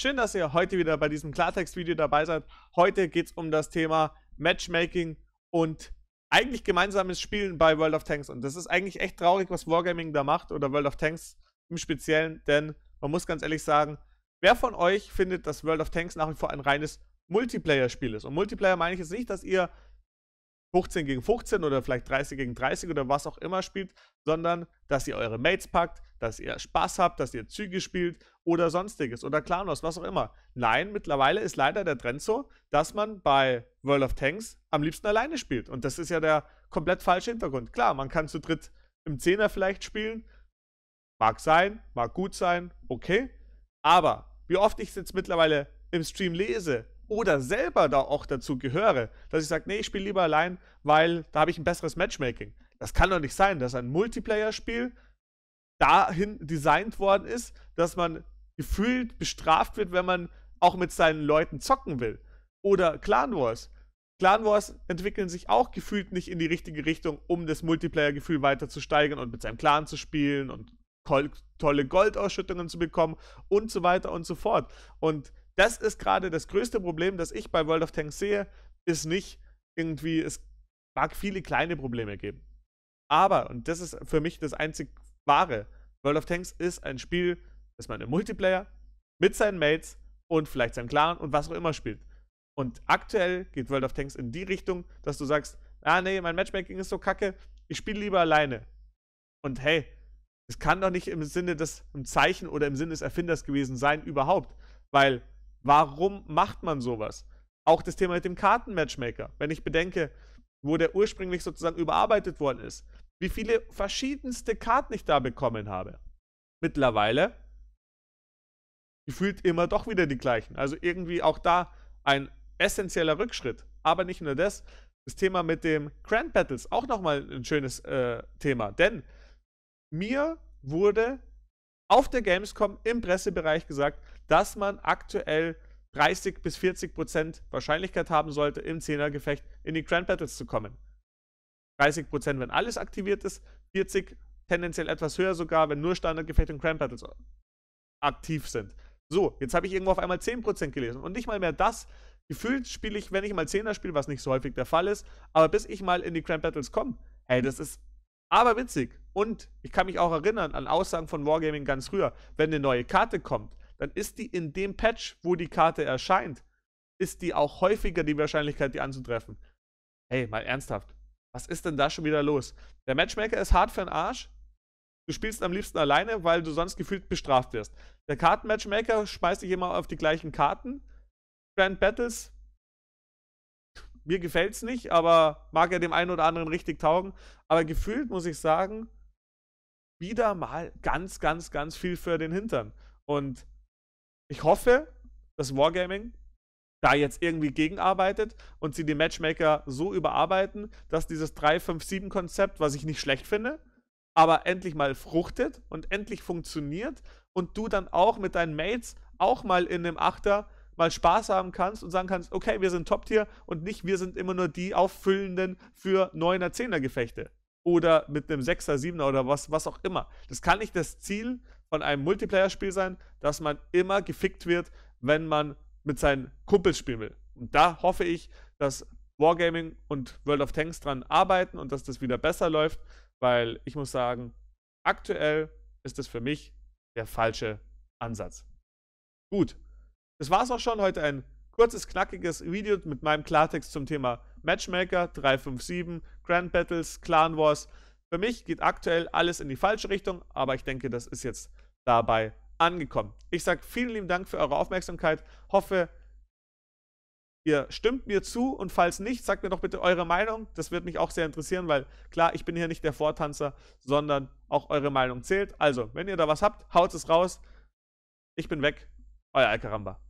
Schön, dass ihr heute wieder bei diesem Klartext-Video dabei seid. Heute geht es um das Thema Matchmaking und eigentlich gemeinsames Spielen bei World of Tanks. Und das ist eigentlich echt traurig, was Wargaming da macht oder World of Tanks im Speziellen, denn man muss ganz ehrlich sagen, wer von euch findet, dass World of Tanks nach wie vor ein reines Multiplayer-Spiel ist? Und Multiplayer meine ich jetzt nicht, dass ihr 15 gegen 15 oder vielleicht 30 gegen 30 oder was auch immer spielt, sondern dass ihr eure Mates packt, dass ihr Spaß habt, dass ihr Züge spielt oder sonstiges oder Clownos, was auch immer. Nein, mittlerweile ist leider der Trend so, dass man bei World of Tanks am liebsten alleine spielt. Und das ist ja der komplett falsche Hintergrund. Klar, man kann zu dritt im Zehner vielleicht spielen. Mag sein, mag gut sein, okay. Aber wie oft ich es jetzt mittlerweile im Stream lese oder selber da auch dazu gehöre, dass ich sage, nee, ich spiele lieber allein, weil da habe ich ein besseres Matchmaking. Das kann doch nicht sein, dass ein Multiplayer-Spiel dahin designt worden ist, dass man gefühlt bestraft wird, wenn man auch mit seinen Leuten zocken will. Oder Clan Wars. Clan Wars entwickeln sich auch gefühlt nicht in die richtige Richtung, um das Multiplayer-Gefühl weiter zu steigern und mit seinem Clan zu spielen und tolle Goldausschüttungen zu bekommen und so weiter und so fort. Und das ist gerade das größte Problem, das ich bei World of Tanks sehe, ist nicht irgendwie, es mag viele kleine Probleme geben. Aber, und das ist für mich das einzig Ware. World of Tanks ist ein Spiel, das man im Multiplayer mit seinen Mates und vielleicht seinem Clan und was auch immer spielt. Und aktuell geht World of Tanks in die Richtung, dass du sagst, ah nee, mein Matchmaking ist so kacke, ich spiele lieber alleine. Und hey, es kann doch nicht im Sinne des, im Zeichen oder im Sinne des Erfinders gewesen sein überhaupt. Weil, warum macht man sowas? Auch das Thema mit dem Kartenmatchmaker. Wenn ich bedenke, wo der ursprünglich sozusagen überarbeitet worden ist, wie viele verschiedenste Karten ich da bekommen habe. Mittlerweile gefühlt immer doch wieder die gleichen. Also irgendwie auch da ein essentieller Rückschritt. Aber nicht nur das, das Thema mit dem Grand Battles auch nochmal ein schönes äh, Thema. Denn mir wurde auf der Gamescom im Pressebereich gesagt, dass man aktuell 30 bis 40 Prozent Wahrscheinlichkeit haben sollte, im 10er-Gefecht in die Grand Battles zu kommen. 30 wenn alles aktiviert ist, 40 tendenziell etwas höher sogar, wenn nur Standardgefechte und Cramp Battles aktiv sind. So, jetzt habe ich irgendwo auf einmal 10% gelesen und nicht mal mehr das. Gefühlt spiele ich, wenn ich mal 10er spiele, was nicht so häufig der Fall ist, aber bis ich mal in die Cramp Battles komme, hey, das ist aber witzig. Und ich kann mich auch erinnern an Aussagen von Wargaming ganz früher, wenn eine neue Karte kommt, dann ist die in dem Patch, wo die Karte erscheint, ist die auch häufiger die Wahrscheinlichkeit, die anzutreffen. Hey, mal ernsthaft. Was ist denn da schon wieder los? Der Matchmaker ist hart für den Arsch. Du spielst am liebsten alleine, weil du sonst gefühlt bestraft wirst. Der Kartenmatchmaker schmeißt dich immer auf die gleichen Karten. Grand Battles. Mir gefällt's nicht, aber mag ja dem einen oder anderen richtig taugen. Aber gefühlt muss ich sagen, wieder mal ganz, ganz, ganz viel für den Hintern. Und ich hoffe, dass Wargaming da jetzt irgendwie gegenarbeitet und sie die Matchmaker so überarbeiten, dass dieses 3-5-7-Konzept, was ich nicht schlecht finde, aber endlich mal fruchtet und endlich funktioniert und du dann auch mit deinen Mates auch mal in einem Achter mal Spaß haben kannst und sagen kannst, okay, wir sind Top-Tier und nicht, wir sind immer nur die Auffüllenden für 9er, 10er Gefechte oder mit einem 6er, 7er oder was, was auch immer. Das kann nicht das Ziel von einem Multiplayer-Spiel sein, dass man immer gefickt wird, wenn man mit seinen Kumpels spielen will. Und da hoffe ich, dass Wargaming und World of Tanks dran arbeiten und dass das wieder besser läuft, weil ich muss sagen, aktuell ist das für mich der falsche Ansatz. Gut, das war's auch schon. Heute ein kurzes, knackiges Video mit meinem Klartext zum Thema Matchmaker 357, Grand Battles, Clan Wars. Für mich geht aktuell alles in die falsche Richtung, aber ich denke, das ist jetzt dabei angekommen. Ich sage vielen lieben Dank für eure Aufmerksamkeit. Hoffe, ihr stimmt mir zu und falls nicht, sagt mir doch bitte eure Meinung. Das wird mich auch sehr interessieren, weil klar, ich bin hier nicht der Vortanzer, sondern auch eure Meinung zählt. Also, wenn ihr da was habt, haut es raus. Ich bin weg. Euer Alcaramba.